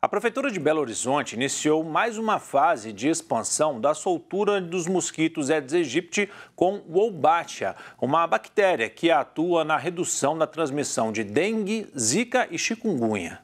A Prefeitura de Belo Horizonte iniciou mais uma fase de expansão da soltura dos mosquitos Aedes aegypti com Wolbachia, uma bactéria que atua na redução da transmissão de dengue, zika e chikungunya.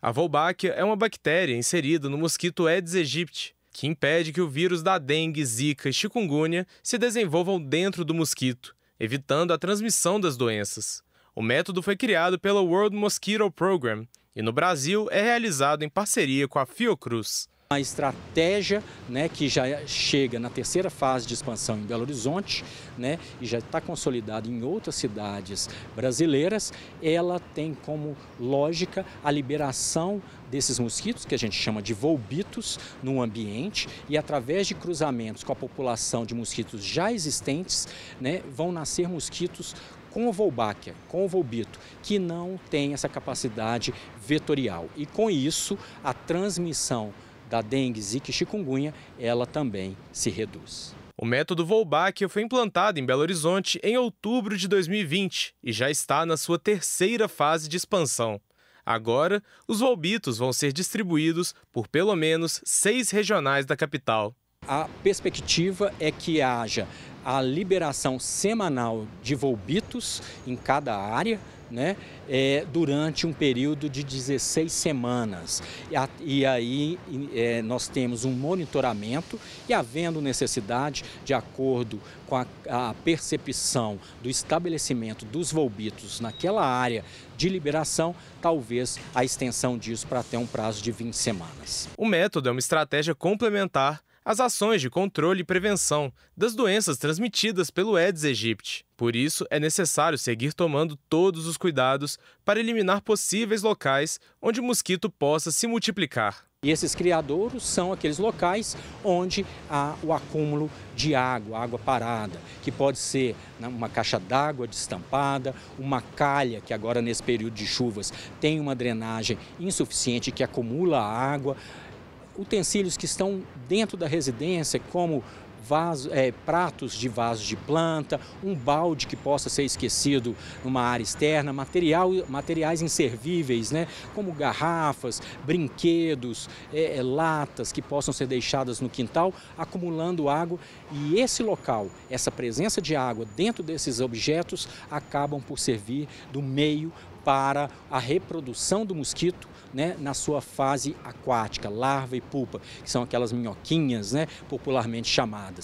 A Wolbachia é uma bactéria inserida no mosquito Aedes aegypti, que impede que o vírus da dengue, zika e chikungunya se desenvolvam dentro do mosquito, evitando a transmissão das doenças. O método foi criado pelo World Mosquito Program, e no Brasil é realizado em parceria com a Fiocruz. A estratégia né, que já chega na terceira fase de expansão em Belo Horizonte né, e já está consolidada em outras cidades brasileiras, ela tem como lógica a liberação desses mosquitos, que a gente chama de volbitos, no ambiente e através de cruzamentos com a população de mosquitos já existentes, né, vão nascer mosquitos com o Volbáquia, com o Volbito, que não tem essa capacidade vetorial. E com isso, a transmissão da dengue, zika e chikungunya, ela também se reduz. O método Volbach foi implantado em Belo Horizonte em outubro de 2020 e já está na sua terceira fase de expansão. Agora, os volbitos vão ser distribuídos por pelo menos seis regionais da capital. A perspectiva é que haja a liberação semanal de volbitos em cada área, né, é, durante um período de 16 semanas. E, a, e aí é, nós temos um monitoramento e, havendo necessidade, de acordo com a, a percepção do estabelecimento dos volbitos naquela área de liberação, talvez a extensão disso para até um prazo de 20 semanas. O método é uma estratégia complementar as ações de controle e prevenção das doenças transmitidas pelo Aedes aegypti. Por isso, é necessário seguir tomando todos os cuidados para eliminar possíveis locais onde o mosquito possa se multiplicar. E esses criadouros são aqueles locais onde há o acúmulo de água, água parada, que pode ser né, uma caixa d'água destampada, uma calha, que agora nesse período de chuvas tem uma drenagem insuficiente que acumula água, utensílios que estão dentro da residência, como Vaso, é, pratos de vasos de planta, um balde que possa ser esquecido numa área externa, material, materiais inservíveis, né, como garrafas, brinquedos, é, é, latas que possam ser deixadas no quintal, acumulando água. E esse local, essa presença de água dentro desses objetos, acabam por servir do meio para a reprodução do mosquito né, na sua fase aquática, larva e pulpa, que são aquelas minhoquinhas né, popularmente chamadas.